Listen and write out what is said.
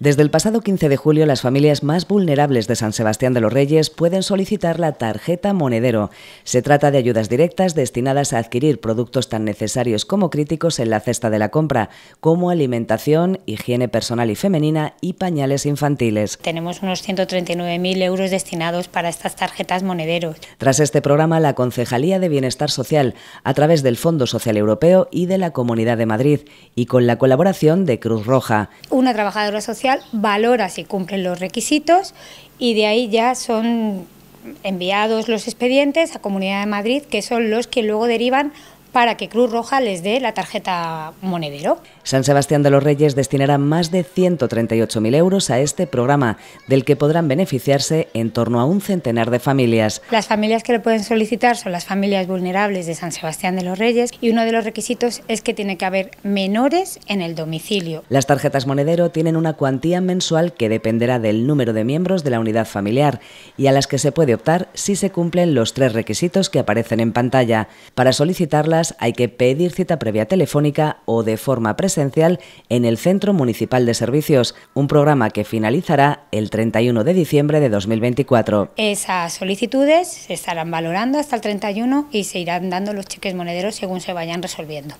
Desde el pasado 15 de julio, las familias más vulnerables de San Sebastián de los Reyes pueden solicitar la tarjeta monedero. Se trata de ayudas directas destinadas a adquirir productos tan necesarios como críticos en la cesta de la compra, como alimentación, higiene personal y femenina y pañales infantiles. Tenemos unos 139.000 euros destinados para estas tarjetas monederos. Tras este programa, la Concejalía de Bienestar Social, a través del Fondo Social Europeo y de la Comunidad de Madrid, y con la colaboración de Cruz Roja. Una trabajadora social valora si cumplen los requisitos y de ahí ya son enviados los expedientes a Comunidad de Madrid, que son los que luego derivan para que Cruz Roja les dé la tarjeta monedero. San Sebastián de los Reyes destinará más de 138.000 euros a este programa, del que podrán beneficiarse en torno a un centenar de familias. Las familias que lo pueden solicitar son las familias vulnerables de San Sebastián de los Reyes y uno de los requisitos es que tiene que haber menores en el domicilio. Las tarjetas monedero tienen una cuantía mensual que dependerá del número de miembros de la unidad familiar y a las que se puede optar si se cumplen los tres requisitos que aparecen en pantalla. Para solicitarlas hay que pedir cita previa telefónica o de forma presencial en el Centro Municipal de Servicios, un programa que finalizará el 31 de diciembre de 2024. Esas solicitudes se estarán valorando hasta el 31 y se irán dando los cheques monederos según se vayan resolviendo.